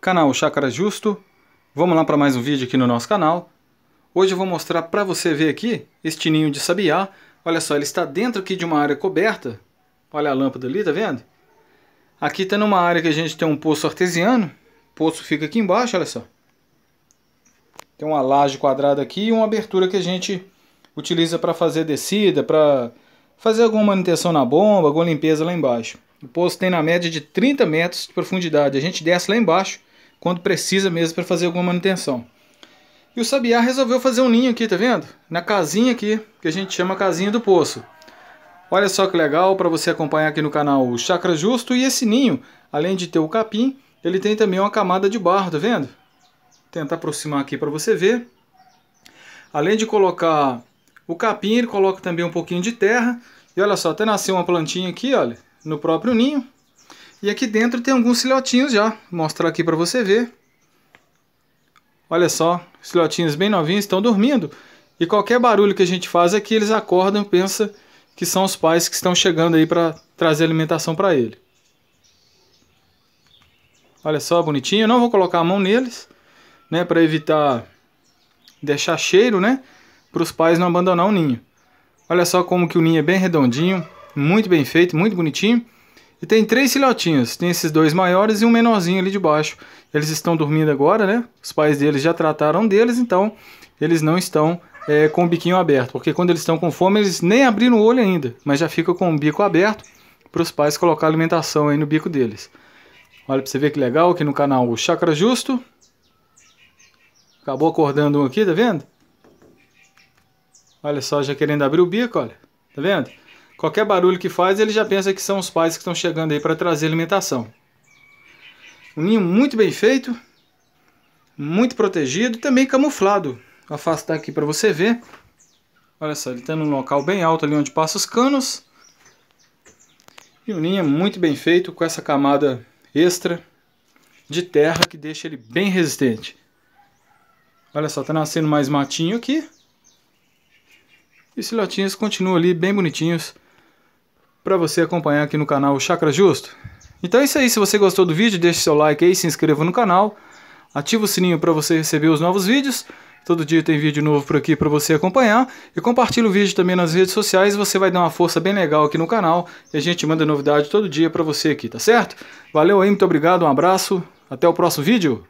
canal Chácara Justo. Vamos lá para mais um vídeo aqui no nosso canal. Hoje eu vou mostrar para você ver aqui este ninho de sabiá. Olha só, ele está dentro aqui de uma área coberta. Olha a lâmpada ali, tá vendo? Aqui está numa área que a gente tem um poço artesiano. O poço fica aqui embaixo, olha só. Tem uma laje quadrada aqui e uma abertura que a gente utiliza para fazer descida, para fazer alguma manutenção na bomba, alguma limpeza lá embaixo. O poço tem na média de 30 metros de profundidade. A gente desce lá embaixo quando precisa mesmo para fazer alguma manutenção. E o sabiá resolveu fazer um ninho aqui, tá vendo? Na casinha aqui, que a gente chama casinha do poço. Olha só que legal para você acompanhar aqui no canal o Chakra Justo. E esse ninho, além de ter o capim, ele tem também uma camada de barro, tá vendo? Vou tentar aproximar aqui para você ver. Além de colocar o capim, ele coloca também um pouquinho de terra. E olha só, até nasceu uma plantinha aqui, olha, no próprio ninho. E aqui dentro tem alguns filhotinhos já. Vou mostrar aqui para você ver. Olha só, os filhotinhos bem novinhos estão dormindo. E qualquer barulho que a gente faz aqui, eles acordam e pensam que são os pais que estão chegando aí para trazer alimentação para ele. Olha só, bonitinho. Eu não vou colocar a mão neles, né, para evitar deixar cheiro, né, para os pais não abandonar o ninho. Olha só como que o ninho é bem redondinho, muito bem feito, muito bonitinho. E tem três filhotinhos. Tem esses dois maiores e um menorzinho ali de baixo. Eles estão dormindo agora, né? Os pais deles já trataram deles, então eles não estão é, com o biquinho aberto. Porque quando eles estão com fome, eles nem abriram o olho ainda, mas já fica com o bico aberto para os pais colocar alimentação aí no bico deles. Olha para você ver que legal aqui no canal o Chakra Justo. Acabou acordando um aqui, tá vendo? Olha só, já querendo abrir o bico, olha. Tá vendo? Qualquer barulho que faz, ele já pensa que são os pais que estão chegando aí para trazer alimentação. Um ninho muito bem feito, muito protegido e também camuflado. Vou afastar aqui para você ver. Olha só, ele está num local bem alto ali onde passa os canos. E o um ninho é muito bem feito com essa camada extra de terra que deixa ele bem resistente. Olha só, está nascendo mais matinho aqui. E os filhotinhos continuam ali bem bonitinhos para você acompanhar aqui no canal Chakra Justo. Então é isso aí, se você gostou do vídeo, deixe seu like aí, se inscreva no canal, ativa o sininho para você receber os novos vídeos. Todo dia tem vídeo novo por aqui para você acompanhar. E compartilha o vídeo também nas redes sociais, você vai dar uma força bem legal aqui no canal. E a gente manda novidade todo dia para você aqui, tá certo? Valeu aí, muito obrigado, um abraço, até o próximo vídeo.